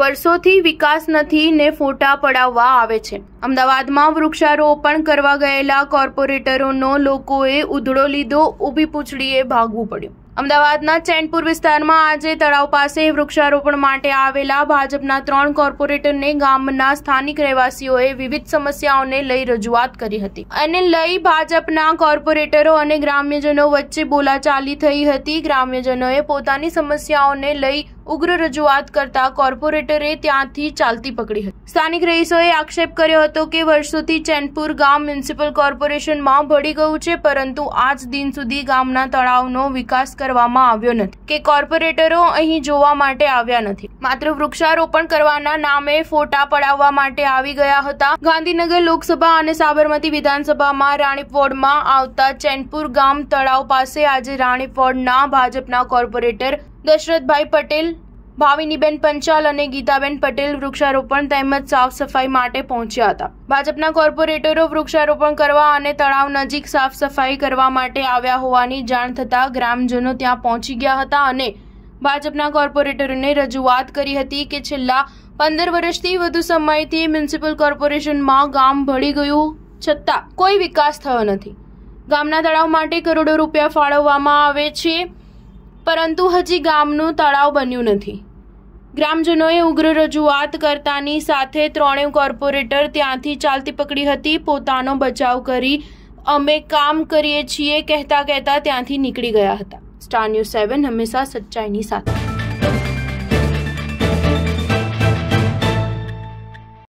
વર્ષોથી વિકાસ નથી ને ફોટા પડાવવા આવે છે અમદાવાદમાં વૃક્ષારોપણ કરવા ગયેલા કોર્પોરેટરોનો લોકોએ ઉધડો લીધો ઊભી પૂંછડીએ ભાગવું પડ્યું અમદાવાદના ચેનપુર વિસ્તારમાં આજે તળાવ પાસે વૃક્ષારોપણ માટે આવેલા ભાજપના ત્રણ કોર્પોરેટરને ગામના સ્થાનિક રહેવાસીઓએ વિવિધ સમસ્યાઓને લઈ રજૂઆત કરી હતી અને લઈ ભાજપના કોર્પોરેટરો અને ગ્રામ્યજનો વચ્ચે બોલાચાલી થઈ હતી ગ્રામ્યજનોએ પોતાની સમસ્યાઓને લઈ ઉગ્ર રજૂઆત કરતા કોર્પોરેટરે ત્યાંથી ચાલતી પકડી હતી સ્થાનિક રહીશોએ આક્ષેપ કર્યો હતો કે વર્ષોથી ચેનપુર ગામ મ્યુનિસિપલ કોર્પોરેશનમાં ભળી ગયું છે પરંતુ આજ દિન સુધી ગામના તળાવનો વિકાસ કરવામાં આવ્યો નથી કે કોર્પોરેટરો અહીં જોવા માટે આવ્યા નથી માત્ર વૃક્ષારોપણ કરવાના નામે ફોટા પડાવવા માટે આવી ગયા હતા ગાંધીનગર લોકસભા અને સાબરમતી વિધાનસભામાં રાણીપ વોર્ડમાં આવતા ચેનપુર ગામ તળાવ પાસે આજે રાણીપ વોર્ડના ભાજપના કોર્પોરેટર દશરથભાઈ પટેલ ભાવિનીબેન પંચાલ અને ગીતાબેન પટેલ વૃક્ષારોપણ તેમજ સાફ સફાઈ માટે પહોંચ્યા હતા ભાજપના કોર્પોરેટરો વૃક્ષારોપણ કરવા અને તળાવ નજીક સાફ સફાઈ કરવા માટે આવ્યા હોવાની જાણ થતાં ગ્રામજનો ત્યાં પહોંચી ગયા હતા અને ભાજપના કોર્પોરેટરોને રજૂઆત કરી હતી કે છેલ્લા પંદર વર્ષથી વધુ સમયથી મ્યુનિસિપલ કોર્પોરેશનમાં ગામ ભળી ગયું છતાં કોઈ વિકાસ થયો નથી ગામના તળાવ માટે કરોડો રૂપિયા ફાળવવામાં આવે છે પરંતુ હજી ગામનું તળાવ બન્યું નથી ગ્રામજનોએ ઉગ્ર રજૂઆત કરતાની સાથે ત્રણેય કોર્પોરેટર ત્યાંથી ચાલતી પકડી હતી પોતાનો બચાવ કરી અમે કામ કરીએ છીએ કહેતા કહેતા ત્યાંથી નીકળી ગયા હતા સ્ટાર ન્યૂઝ સેવન હંમેશા સચ્ચાઈની સાથે